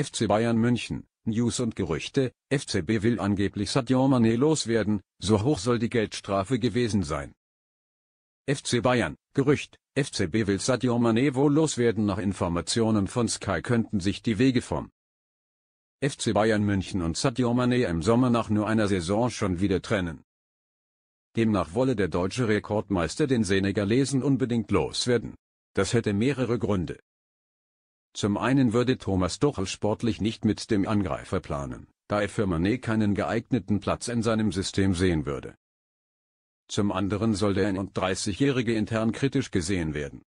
FC Bayern München, News und Gerüchte, FCB will angeblich Sadio Mané loswerden, so hoch soll die Geldstrafe gewesen sein. FC Bayern, Gerücht, FCB will Sadio Mané wohl loswerden nach Informationen von Sky könnten sich die Wege vom FC Bayern München und Sadio Mané im Sommer nach nur einer Saison schon wieder trennen. Demnach wolle der deutsche Rekordmeister den Senegalesen unbedingt loswerden. Das hätte mehrere Gründe. Zum einen würde Thomas Tuchel sportlich nicht mit dem Angreifer planen, da er für Manet keinen geeigneten Platz in seinem System sehen würde. Zum anderen soll der 31-Jährige intern kritisch gesehen werden.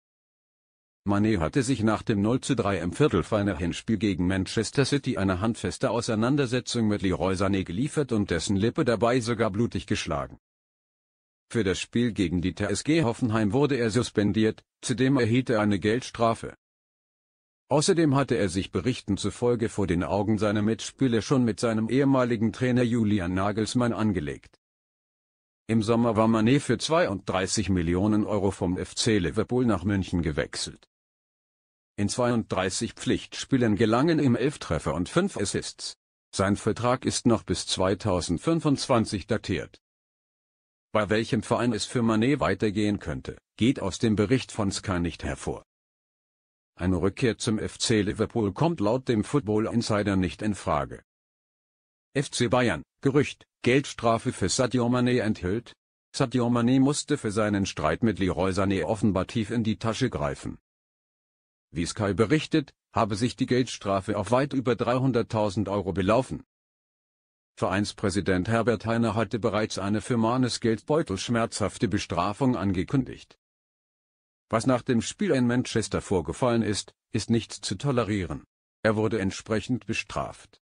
Manet hatte sich nach dem 0:3 im Viertelfinale Hinspiel gegen Manchester City eine handfeste Auseinandersetzung mit Leroy Sané geliefert und dessen Lippe dabei sogar blutig geschlagen. Für das Spiel gegen die TSG Hoffenheim wurde er suspendiert, zudem erhielt er eine Geldstrafe. Außerdem hatte er sich Berichten zufolge vor den Augen seiner Mitspieler schon mit seinem ehemaligen Trainer Julian Nagelsmann angelegt. Im Sommer war Manet für 32 Millionen Euro vom FC Liverpool nach München gewechselt. In 32 Pflichtspielen gelangen ihm elf Treffer und fünf Assists. Sein Vertrag ist noch bis 2025 datiert. Bei welchem Verein es für Manet weitergehen könnte, geht aus dem Bericht von Sky nicht hervor. Eine Rückkehr zum FC Liverpool kommt laut dem Football Insider nicht in Frage. FC Bayern, Gerücht, Geldstrafe für Sadio Mané enthüllt? Sadio Mané musste für seinen Streit mit Leroy Sané offenbar tief in die Tasche greifen. Wie Sky berichtet, habe sich die Geldstrafe auf weit über 300.000 Euro belaufen. Vereinspräsident Herbert Heiner hatte bereits eine für Manes Geldbeutel schmerzhafte Bestrafung angekündigt. Was nach dem Spiel in Manchester vorgefallen ist, ist nicht zu tolerieren. Er wurde entsprechend bestraft.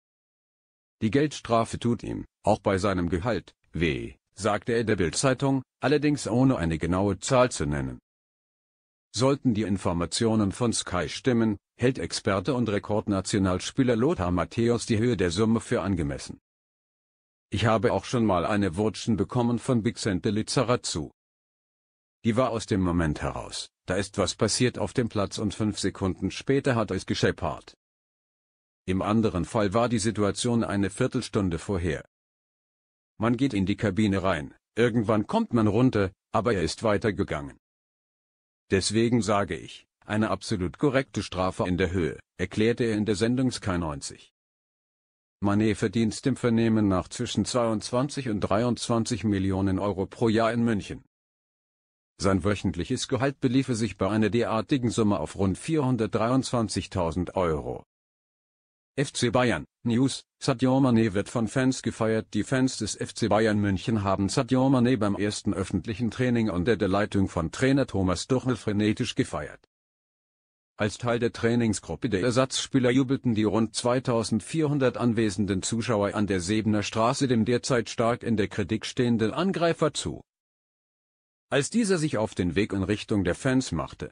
Die Geldstrafe tut ihm, auch bei seinem Gehalt, weh, sagte er der Bild-Zeitung, allerdings ohne eine genaue Zahl zu nennen. Sollten die Informationen von Sky stimmen, hält Experte und Rekordnationalspieler Lothar Matthäus die Höhe der Summe für angemessen. Ich habe auch schon mal eine Wurschen bekommen von Bixente Lizarazu. Die war aus dem Moment heraus, da ist was passiert auf dem Platz und fünf Sekunden später hat es gescheppert. Im anderen Fall war die Situation eine Viertelstunde vorher. Man geht in die Kabine rein, irgendwann kommt man runter, aber er ist weitergegangen. Deswegen sage ich, eine absolut korrekte Strafe in der Höhe, erklärte er in der Sendung Sky 90. Manet verdient dem Vernehmen nach zwischen 22 und 23 Millionen Euro pro Jahr in München. Sein wöchentliches Gehalt beliefe sich bei einer derartigen Summe auf rund 423.000 Euro. FC Bayern, News, Sadio Mané wird von Fans gefeiert. Die Fans des FC Bayern München haben Sadio Mané beim ersten öffentlichen Training unter der Leitung von Trainer Thomas Tuchel frenetisch gefeiert. Als Teil der Trainingsgruppe der Ersatzspieler jubelten die rund 2400 anwesenden Zuschauer an der Sebener Straße dem derzeit stark in der Kritik stehenden Angreifer zu als dieser sich auf den Weg in Richtung der Fans machte.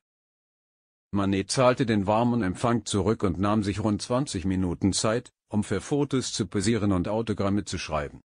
Manet zahlte den warmen Empfang zurück und nahm sich rund 20 Minuten Zeit, um für Fotos zu posieren und Autogramme zu schreiben.